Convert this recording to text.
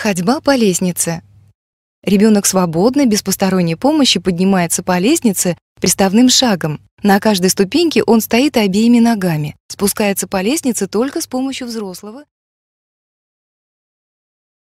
Ходьба по лестнице. Ребенок свободно, без посторонней помощи поднимается по лестнице приставным шагом. На каждой ступеньке он стоит обеими ногами. Спускается по лестнице только с помощью взрослого